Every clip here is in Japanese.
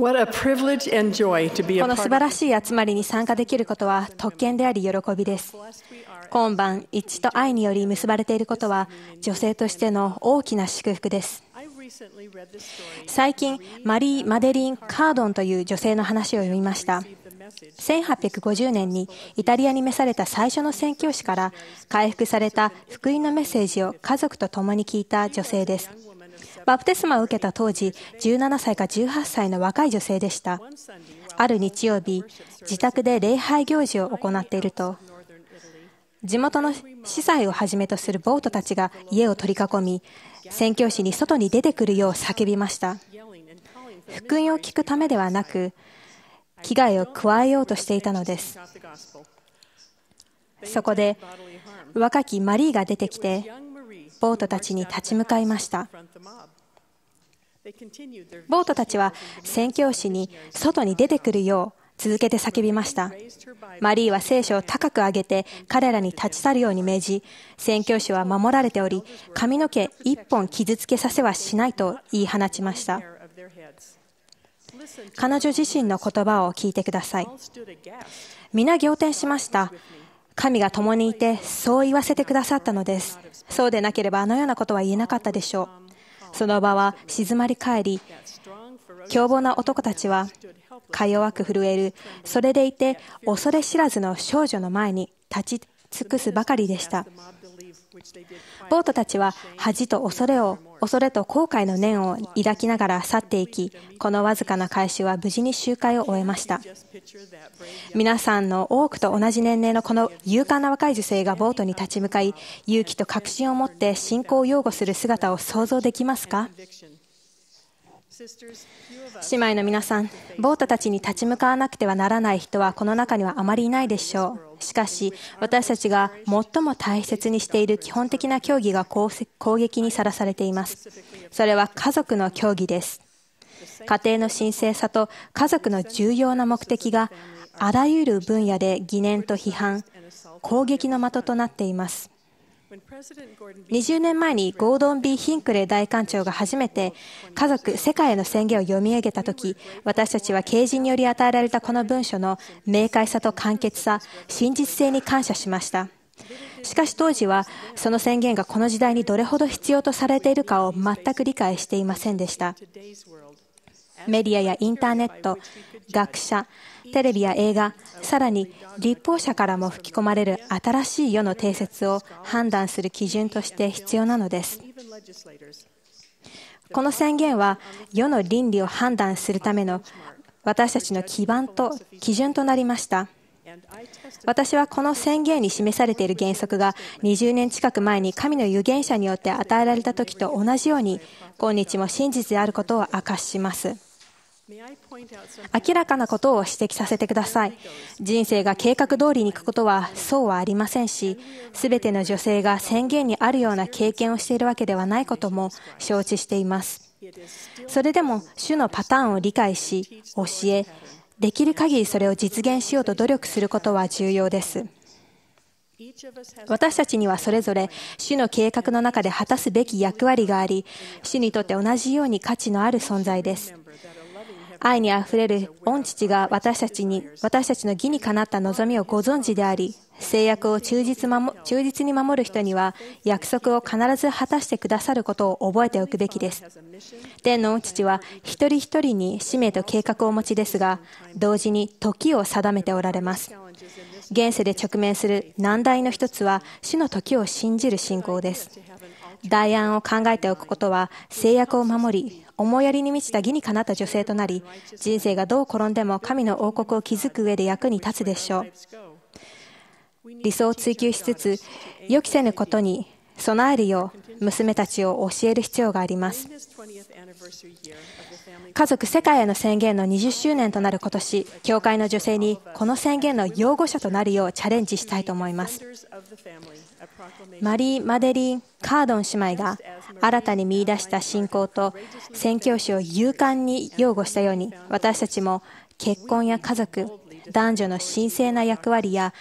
この素晴らしい集まりに参加できることは特権であり喜びです。今晩、一致と愛により結ばれていることは女性としての大きな祝福です。最近、マリー・マデリン・カードンという女性の話を読みました。1850年にイタリアに召された最初の宣教師から回復された福音のメッセージを家族と共に聞いた女性です。バプテスマを受けた当時、17歳か18歳の若い女性でした。ある日曜日、自宅で礼拝行事を行っていると、地元の司祭をはじめとするボートたちが家を取り囲み、宣教師に外に出てくるよう叫びました。福音を聞くためではなく、危害を加えようとしていたのです。そこで、若きマリーが出てきて、ボートたちに立ち向かいました。ボートたちは宣教師に外に出てくるよう続けて叫びました。マリーは聖書を高く上げて彼らに立ち去るように命じ、宣教師は守られており、髪の毛一本傷つけさせはしないと言い放ちました。彼女自身の言葉を聞いてください。皆仰天しました。神が共にいて、そう言わせてくださったのです。そうでなければあのようなことは言えなかったでしょう。その場は静まり返り、凶暴な男たちは、か弱く震える、それでいて恐れ知らずの少女の前に立ち尽くすばかりでした。ートたちは恥と恐れを恐れと後悔の念を抱きながら去っていき、このわずかな開始は無事に集会を終えました。皆さんの多くと同じ年齢のこの勇敢な若い女性がボートに立ち向かい、勇気と確信を持って信仰を擁護する姿を想像できますか姉妹の皆さん、ボートたちに立ち向かわなくてはならない人はこの中にはあまりいないでしょう。しかし、私たちが最も大切にしている基本的な競技が攻撃にさらされています。それは家族の教義です。家庭の神聖さと家族の重要な目的があらゆる分野で疑念と批判、攻撃の的となっています。20年前にゴードン・ B・ ヒンクレー大官庁が初めて家族、世界への宣言を読み上げたとき、私たちは啓示により与えられたこの文書の明快さと簡潔さ、真実性に感謝しました。しかし当時はその宣言がこの時代にどれほど必要とされているかを全く理解していませんでした。メディアやインターネット、学者、テレビや映画、さらに立法者からも吹き込まれる新しい世の定説を判断する基準として必要なのです。この宣言は世の倫理を判断するための私たちの基盤と基準となりました。私はこの宣言に示されている原則が20年近く前に神の預言者によって与えられた時と同じように今日も真実であることを明かします。明らかなことを指摘させてください。人生が計画通りに行くことはそうはありませんし、すべての女性が宣言にあるような経験をしているわけではないことも承知しています。それでも、主のパターンを理解し、教え、できる限りそれを実現しようと努力することは重要です。私たちにはそれぞれ主の計画の中で果たすべき役割があり、主にとって同じように価値のある存在です。愛にあふれる御父が私たちに、私たちの義にかなった望みをご存知であり、制約を忠実忠実に守る人には、約束を必ず果たしてくださることを覚えておくべきです。天の御父は、一人一人に使命と計画をお持ちですが、同時に時を定めておられます。現世で直面する難題の一つは、主の時を信じる信仰です。代案を考えておくことは制約を守り思いやりに満ちた義にかなった女性となり人生がどう転んでも神の王国を築く上で役に立つでしょう理想を追求しつつ予期せぬことに備えるよう娘たちを教える必要があります家族世界への宣言の20周年となる今年教会の女性にこの宣言の擁護者となるようチャレンジしたいと思いますマリー・マデリン・カードン姉妹が新たに見出した信仰と宣教師を勇敢に擁護したように私たちも結婚や家族男女の神聖な役割や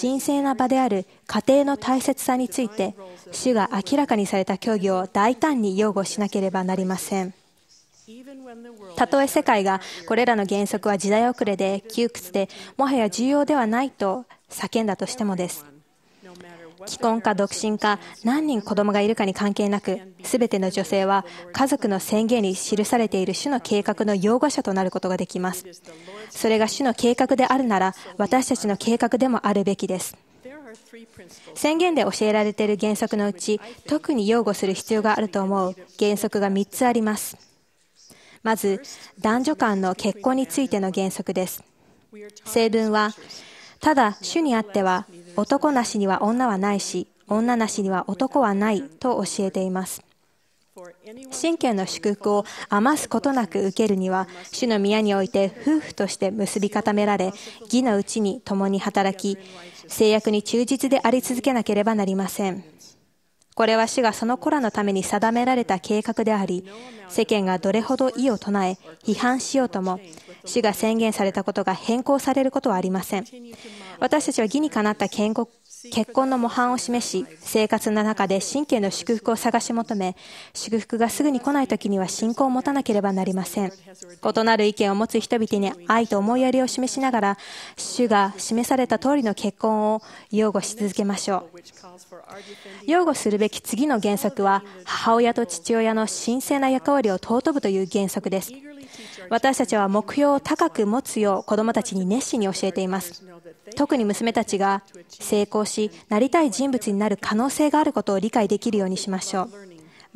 神聖な場である家庭の大切さについて主が明らかにされた教義を大胆に擁護しなければなりませんたとえ世界がこれらの原則は時代遅れで窮屈でもはや重要ではないと叫んだとしてもです既婚か独身か何人子供がいるかに関係なく全ての女性は家族の宣言に記されている主の計画の擁護者となることができますそれが主の計画であるなら私たちの計画でもあるべきです宣言で教えられている原則のうち特に擁護する必要があると思う原則が3つありますまず男女間の結婚についての原則です成文はただ主にあっては男なしには女はないし、女なしには男はないと教えています。神権の祝福を余すことなく受けるには、主の宮において夫婦として結び固められ、義のうちに共に働き、制約に忠実であり続けなければなりません。これは主がその子らのために定められた計画であり、世間がどれほど異を唱え、批判しようとも、主が宣言されたことが変更されることはありません。私たちは義にかなった建国結婚の模範を示し、生活の中で神経の祝福を探し求め、祝福がすぐに来ない時には信仰を持たなければなりません。異なる意見を持つ人々に愛と思いやりを示しながら、主が示された通りの結婚を擁護し続けましょう。擁護するべき次の原則は、母親と父親の神聖な役割を尊ぶという原則です。私たちは目標を高く持つよう子どもたちに熱心に教えています。特に娘たちが成功しなりたい人物になる可能性があることを理解できるようにしましょう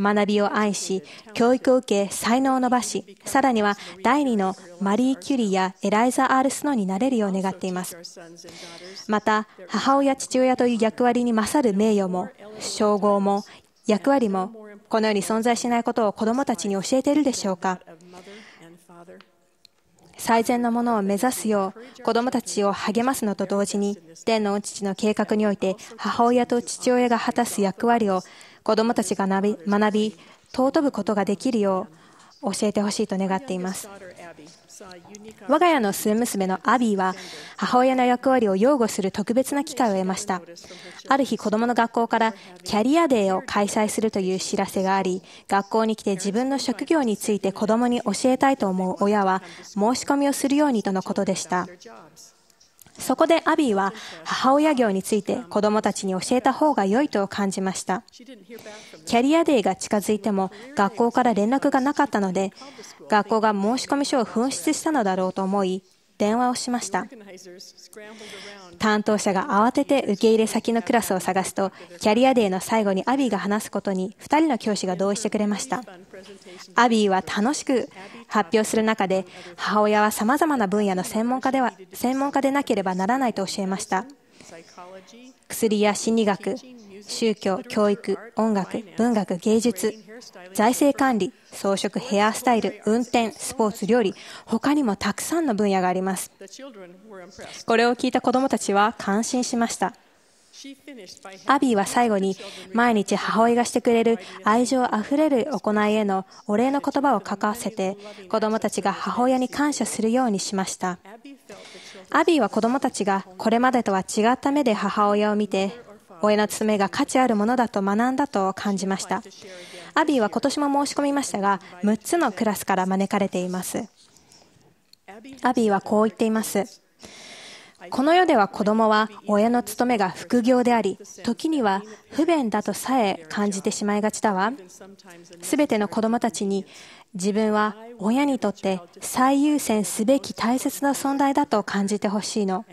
学びを愛し教育を受け才能を伸ばしさらには第2のマリー・キュリーやエライザ・アール・スノーになれるよう願っていますまた母親父親という役割に勝る名誉も称号も役割もこのように存在しないことを子どもたちに教えているでしょうか最善のものを目指すよう子どもたちを励ますのと同時に天の父の計画において母親と父親が果たす役割を子供たちが学び尊ぶことができるよう教えてほしいと願っています我が家の末娘のアビーは母親の役割を擁護する特別な機会を得ましたある日子どもの学校からキャリアデーを開催するという知らせがあり学校に来て自分の職業について子どもに教えたいと思う親は申し込みをするようにとのことでしたそこでアビーは母親業について子供たちに教えた方が良いと感じました。キャリアデーが近づいても学校から連絡がなかったので、学校が申込書を紛失したのだろうと思い、電話をしました担当者が慌てて受け入れ先のクラスを探すとキャリアデーの最後にアビーが話すことに2人の教師が同意してくれましたアビーは楽しく発表する中で母親はさまざまな分野の専門家では専門家でなければならないと教えました薬や心理学宗教教育音楽文学芸術財政管理装飾ヘアスタイル運転スポーツ料理他にもたくさんの分野がありますこれを聞いた子どもたちは感心しましたアビーは最後に毎日母親がしてくれる愛情あふれる行いへのお礼の言葉を書かせて子供たちが母親に感謝するようにしましたアビーは子供たちがこれまでとは違った目で母親を見て親の爪が価値あるものだと学んだと感じましたアビーは今年も申し込みましたが6つのクラスから招かれていますアビーはこう言っていますこの世では子供は親の務めが副業であり、時には不便だとさえ感じてしまいがちだわ。すべての子供たちに自分は親にとって最優先すべき大切な存在だと感じてほしいの。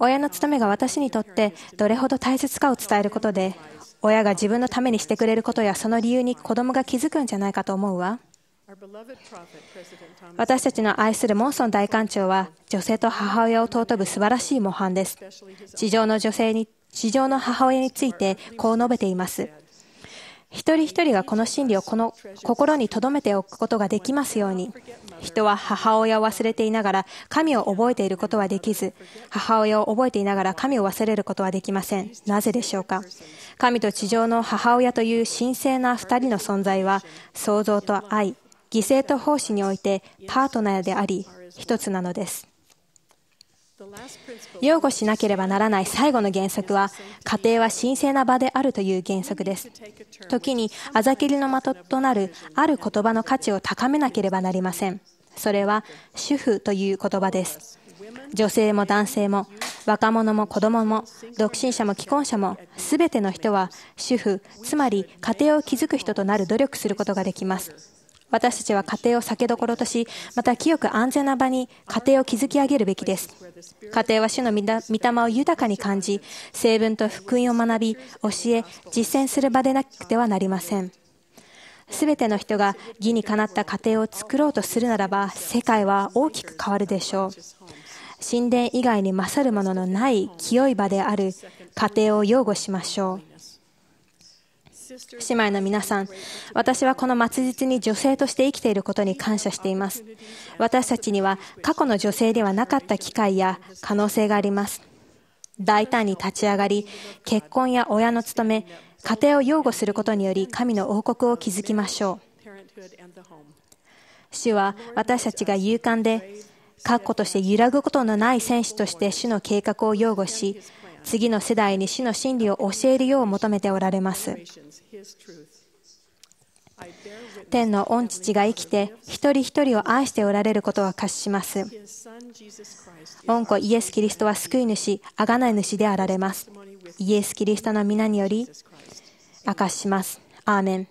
親の務めが私にとってどれほど大切かを伝えることで、親が自分のためにしてくれることやその理由に子供が気づくんじゃないかと思うわ。私たちの愛するモンソン大官長は、女性と母親を尊ぶ素晴らしい模範です。地上の女性に、地上の母親について、こう述べています。一人一人がこの真理をこの心に留めておくことができますように人は母親を忘れていながら神を覚えていることはできず母親を覚えていながら神を忘れることはできませんなぜでしょうか神と地上の母親という神聖な2人の存在は創造と愛犠牲と奉仕においてパートナーであり、一つなのです。擁護しなければならない最後の原則は、家庭は神聖な場であるという原則です。時に、あざけりの的となる、ある言葉の価値を高めなければなりません。それは、主婦という言葉です。女性も男性も、若者も子供も、独身者も既婚者も、すべての人は、主婦、つまり家庭を築く人となる努力することができます。私たちは家庭を酒どころとし、また清く安全な場に家庭を築き上げるべきです。家庭は主の御霊を豊かに感じ、成分と福音を学び、教え、実践する場でなくてはなりません。すべての人が義にかなった家庭を作ろうとするならば、世界は大きく変わるでしょう。神殿以外に勝るもののない清い場である家庭を擁護しましょう。姉妹の皆さん、私はこの末日に女性として生きていることに感謝しています。私たちには過去の女性ではなかった機会や可能性があります。大胆に立ち上がり、結婚や親の務め、家庭を擁護することにより神の王国を築きましょう。主は私たちが勇敢で、確固として揺らぐことのない戦士として主の計画を擁護し、次の世代に死の真理を教えるよう求めておられます。天の御父が生きて一人一人を愛しておられることは察します。御子イエス・キリストは救い主、あがない主であられます。イエス・キリストの皆により明かします。アーメン。